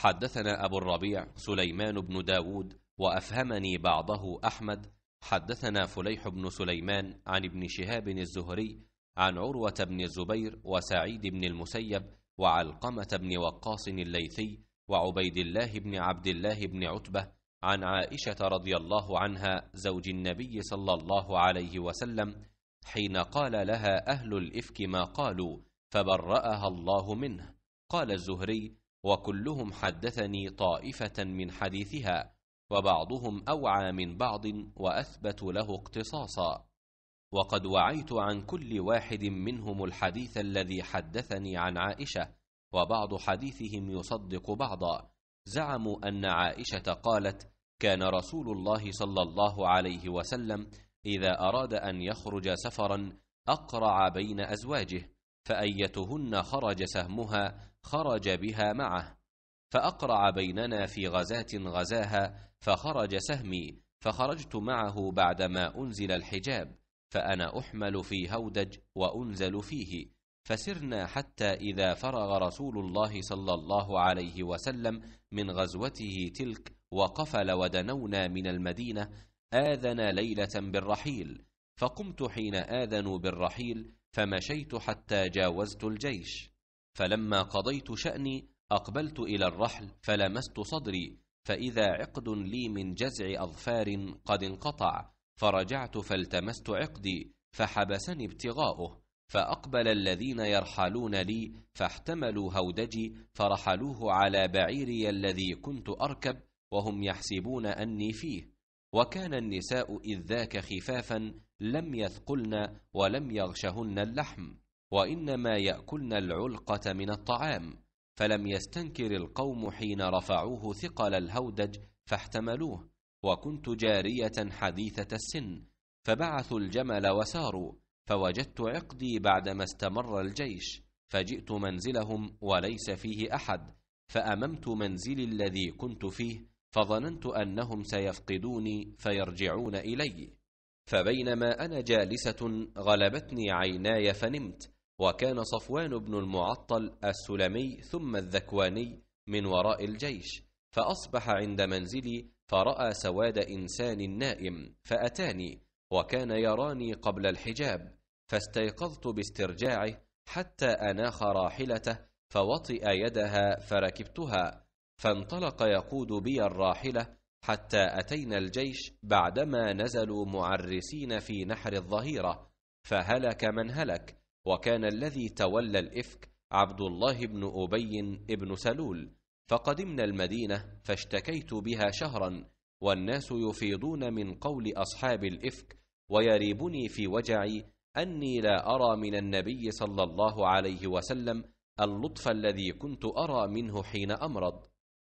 حدثنا أبو الربيع سليمان بن داود وأفهمني بعضه أحمد حدثنا فليح بن سليمان عن ابن شهاب الزهري عن عروة بن الزبير وسعيد بن المسيب وعلقمة بن وقاص الليثي وعبيد الله بن عبد الله بن عتبة عن عائشة رضي الله عنها زوج النبي صلى الله عليه وسلم حين قال لها أهل الإفك ما قالوا فبرأها الله منه قال الزهري وكلهم حدثني طائفة من حديثها وبعضهم أوعى من بعض وأثبت له اقتصاصا وقد وعيت عن كل واحد منهم الحديث الذي حدثني عن عائشة وبعض حديثهم يصدق بعضا زعموا أن عائشة قالت كان رسول الله صلى الله عليه وسلم إذا أراد أن يخرج سفرا أقرع بين أزواجه فأيتهن خرج سهمها خرج بها معه فأقرع بيننا في غزاة غزاها فخرج سهمي فخرجت معه بعدما أنزل الحجاب فأنا أحمل في هودج وأنزل فيه فسرنا حتى إذا فرغ رسول الله صلى الله عليه وسلم من غزوته تلك وقفل ودنونا من المدينة آذن ليلة بالرحيل فقمت حين آذنوا بالرحيل فمشيت حتى جاوزت الجيش فلما قضيت شأني أقبلت إلى الرحل فلمست صدري فإذا عقد لي من جزع أظفار قد انقطع فرجعت فالتمست عقدي فحبسني ابتغاؤه فأقبل الذين يرحلون لي فاحتملوا هودجي فرحلوه على بعيري الذي كنت أركب وهم يحسبون أني فيه وكان النساء إذ ذاك خفافا لم يثقلن ولم يغشهن اللحم وانما ياكلن العلقه من الطعام فلم يستنكر القوم حين رفعوه ثقل الهودج فاحتملوه وكنت جاريه حديثه السن فبعثوا الجمل وساروا فوجدت عقدي بعدما استمر الجيش فجئت منزلهم وليس فيه احد فاممت منزلي الذي كنت فيه فظننت انهم سيفقدوني فيرجعون الي فبينما انا جالسه غلبتني عيناي فنمت وكان صفوان بن المعطل السلمي ثم الذكواني من وراء الجيش فأصبح عند منزلي فرأى سواد إنسان نائم فأتاني وكان يراني قبل الحجاب فاستيقظت باسترجاعه حتى أناخ راحلته فوطئ يدها فركبتها فانطلق يقود بي الراحلة حتى أتينا الجيش بعدما نزلوا معرسين في نحر الظهيرة فهلك من هلك وكان الذي تولى الإفك عبد الله بن أبي بن سلول فقدمنا المدينة فاشتكيت بها شهرا والناس يفيضون من قول أصحاب الإفك ويريبني في وجعي أني لا أرى من النبي صلى الله عليه وسلم اللطف الذي كنت أرى منه حين أمرض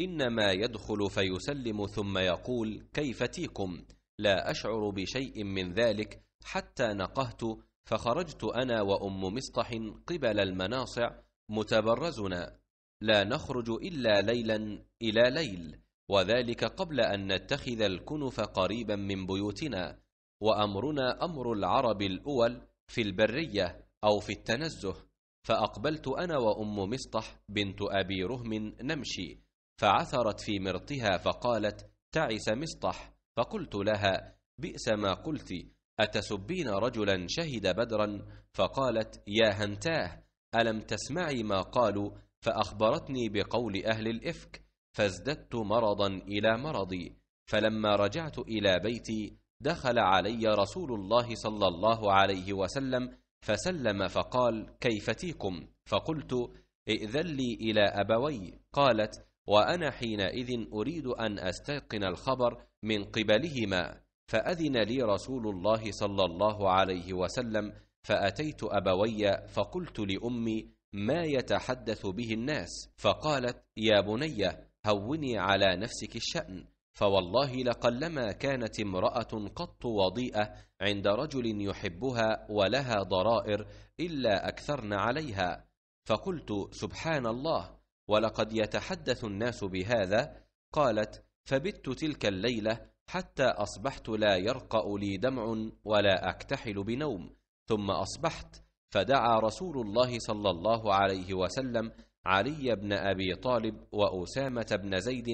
إنما يدخل فيسلم ثم يقول كيف تيكم لا أشعر بشيء من ذلك حتى نقهت فخرجت أنا وأم مصطح قبل المناصع متبرزنا لا نخرج إلا ليلا إلى ليل وذلك قبل أن نتخذ الكنف قريبا من بيوتنا وأمرنا أمر العرب الأول في البرية أو في التنزه فأقبلت أنا وأم مصطح بنت أبي رهم نمشي فعثرت في مرطها فقالت تعس مصطح فقلت لها بئس ما قلت أتسبين رجلا شهد بدرا فقالت يا هنتاه ألم تسمعي ما قالوا فأخبرتني بقول أهل الإفك فازددت مرضا إلى مرضي فلما رجعت إلى بيتي دخل علي رسول الله صلى الله عليه وسلم فسلم فقال كيفتيكم فقلت ائذن لي إلى أبوي قالت وأنا حينئذ أريد أن أستيقن الخبر من قبلهما فاذن لي رسول الله صلى الله عليه وسلم فاتيت ابوي فقلت لامي ما يتحدث به الناس فقالت يا بني هوني على نفسك الشان فوالله لقلما كانت امراه قط وضيئه عند رجل يحبها ولها ضرائر الا اكثرن عليها فقلت سبحان الله ولقد يتحدث الناس بهذا قالت فبت تلك الليله حتى أصبحت لا يرقأ لي دمع ولا أكتحل بنوم ثم أصبحت فدعا رسول الله صلى الله عليه وسلم علي بن أبي طالب وأسامة بن زيد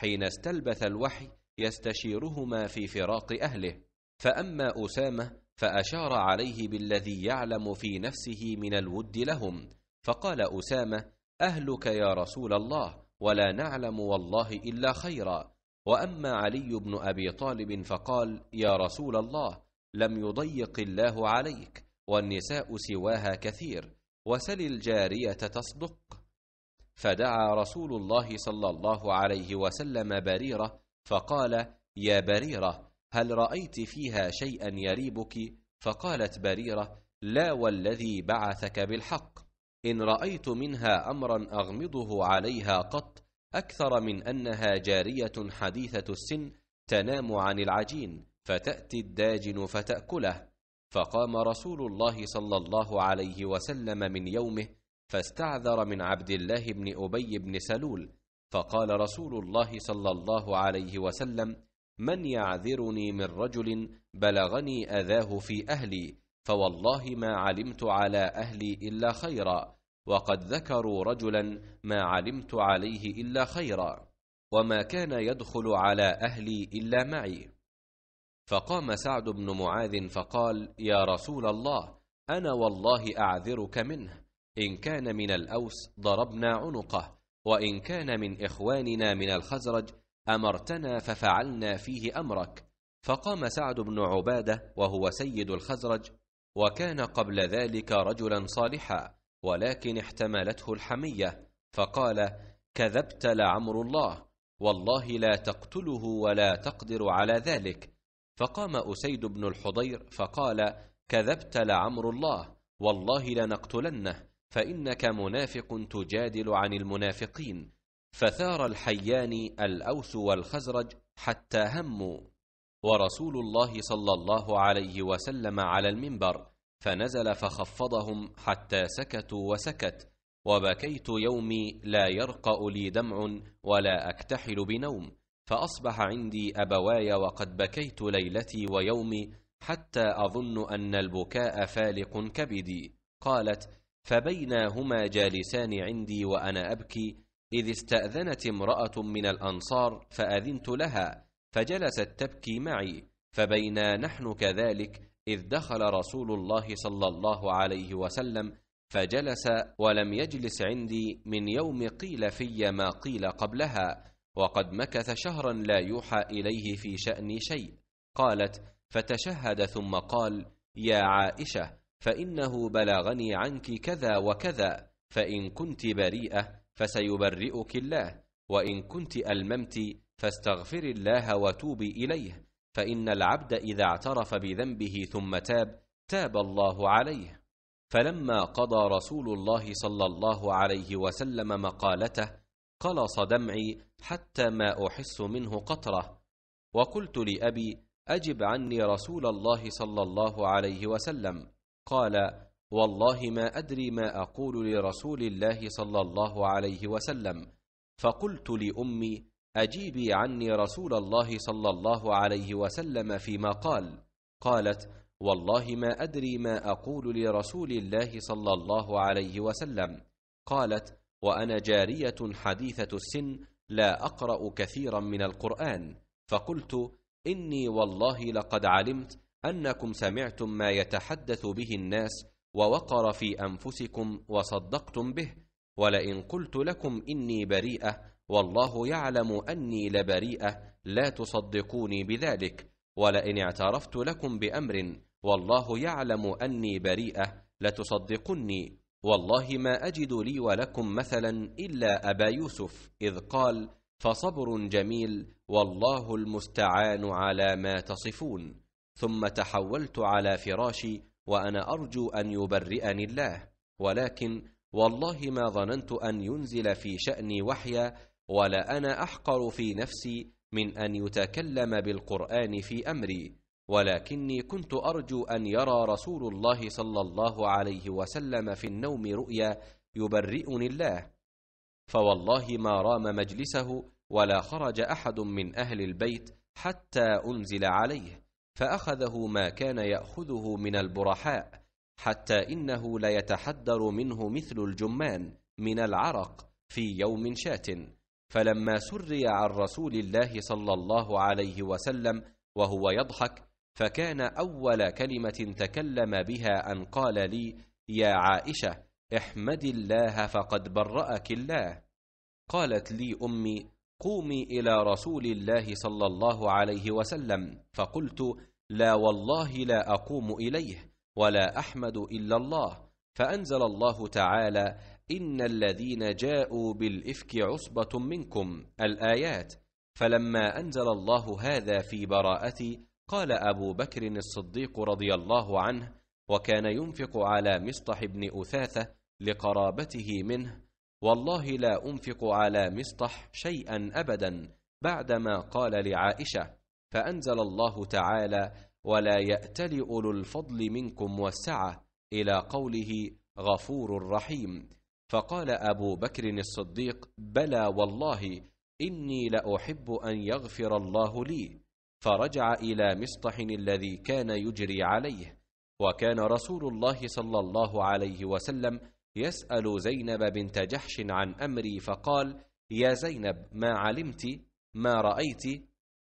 حين استلبث الوحي يستشيرهما في فراق أهله فأما أسامة فأشار عليه بالذي يعلم في نفسه من الود لهم فقال أسامة أهلك يا رسول الله ولا نعلم والله إلا خيرا واما علي بن ابي طالب فقال يا رسول الله لم يضيق الله عليك والنساء سواها كثير وسل الجاريه تصدق فدعا رسول الله صلى الله عليه وسلم بريره فقال يا بريره هل رايت فيها شيئا يريبك فقالت بريره لا والذي بعثك بالحق ان رايت منها امرا اغمضه عليها قط أكثر من أنها جارية حديثة السن تنام عن العجين فتأتي الداجن فتأكله فقام رسول الله صلى الله عليه وسلم من يومه فاستعذر من عبد الله بن أبي بن سلول فقال رسول الله صلى الله عليه وسلم من يعذرني من رجل بلغني أذاه في أهلي فوالله ما علمت على أهلي إلا خيرا وقد ذكروا رجلا ما علمت عليه الا خيرا وما كان يدخل على اهلي الا معي فقام سعد بن معاذ فقال يا رسول الله انا والله اعذرك منه ان كان من الاوس ضربنا عنقه وان كان من اخواننا من الخزرج امرتنا ففعلنا فيه امرك فقام سعد بن عباده وهو سيد الخزرج وكان قبل ذلك رجلا صالحا ولكن احتملته الحمية فقال كذبت لعمر الله والله لا تقتله ولا تقدر على ذلك فقام أسيد بن الحضير فقال كذبت لعمر الله والله لنقتلنه فإنك منافق تجادل عن المنافقين فثار الحيان الأوس والخزرج حتى هموا ورسول الله صلى الله عليه وسلم على المنبر فنزل فخفضهم حتى سكتوا وسكت وبكيت يومي لا يرقا لي دمع ولا اكتحل بنوم فاصبح عندي ابواي وقد بكيت ليلتي ويومي حتى اظن ان البكاء فالق كبدي قالت فبينا هما جالسان عندي وانا ابكي اذ استاذنت امراه من الانصار فاذنت لها فجلست تبكي معي فبينا نحن كذلك إذ دخل رسول الله صلى الله عليه وسلم فجلس ولم يجلس عندي من يوم قيل في ما قيل قبلها وقد مكث شهرا لا يوحى إليه في شأني شيء قالت فتشهد ثم قال يا عائشة فإنه بلغني عنك كذا وكذا فإن كنت بريئة فسيبرئك الله وإن كنت ألممت فاستغفر الله وتوبي إليه فإن العبد إذا اعترف بذنبه ثم تاب تاب الله عليه فلما قضى رسول الله صلى الله عليه وسلم مقالته قلص دمعي حتى ما أحس منه قطرة وقلت لأبي أجب عني رسول الله صلى الله عليه وسلم قال والله ما أدري ما أقول لرسول الله صلى الله عليه وسلم فقلت لأمي اجيبي عني رسول الله صلى الله عليه وسلم فيما قال قالت والله ما ادري ما اقول لرسول الله صلى الله عليه وسلم قالت وانا جاريه حديثه السن لا اقرا كثيرا من القران فقلت اني والله لقد علمت انكم سمعتم ما يتحدث به الناس ووقر في انفسكم وصدقتم به ولئن قلت لكم اني بريئه والله يعلم أني لبريئة لا تصدقوني بذلك ولئن اعترفت لكم بأمر والله يعلم أني بريئة لتصدقني والله ما أجد لي ولكم مثلا إلا أبا يوسف إذ قال فصبر جميل والله المستعان على ما تصفون ثم تحولت على فراشي وأنا أرجو أن يبرئني الله ولكن والله ما ظننت أن ينزل في شأني وحيا ولا انا أحقر في نفسي من أن يتكلم بالقرآن في أمري ولكني كنت أرجو أن يرى رسول الله صلى الله عليه وسلم في النوم رؤيا يبرئني الله فوالله ما رام مجلسه ولا خرج أحد من أهل البيت حتى أنزل عليه فأخذه ما كان يأخذه من البرحاء حتى إنه ليتحدر منه مثل الجمان من العرق في يوم شاتٍ فلما سري عن رسول الله صلى الله عليه وسلم وهو يضحك فكان اول كلمه تكلم بها ان قال لي يا عائشه احمدي الله فقد براك الله قالت لي امي قومي الى رسول الله صلى الله عليه وسلم فقلت لا والله لا اقوم اليه ولا احمد الا الله فانزل الله تعالى إن الذين جاءوا بالإفك عصبة منكم الآيات فلما أنزل الله هذا في براءتي قال أبو بكر الصديق رضي الله عنه وكان ينفق على مصطح بن أثاثة لقرابته منه والله لا أنفق على مصطح شيئا أبدا بعدما قال لعائشة فأنزل الله تعالى ولا يأتل أولو الفضل منكم والسعة إلى قوله غفور رحيم فقال ابو بكر الصديق بلى والله اني لاحب ان يغفر الله لي فرجع الى مسطح الذي كان يجري عليه وكان رسول الله صلى الله عليه وسلم يسال زينب بنت جحش عن امري فقال يا زينب ما علمت ما رايت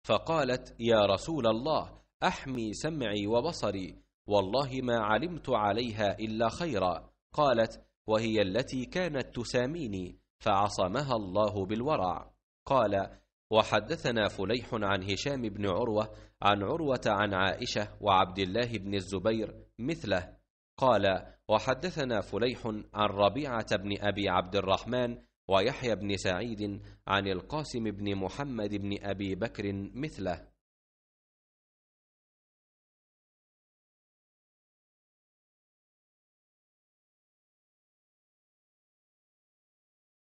فقالت يا رسول الله احمي سمعي وبصري والله ما علمت عليها الا خيرا قالت وهي التي كانت تساميني فعصمها الله بالورع قال وحدثنا فليح عن هشام بن عروه عن عروه عن عائشه وعبد الله بن الزبير مثله قال وحدثنا فليح عن ربيعه بن ابي عبد الرحمن ويحيى بن سعيد عن القاسم بن محمد بن ابي بكر مثله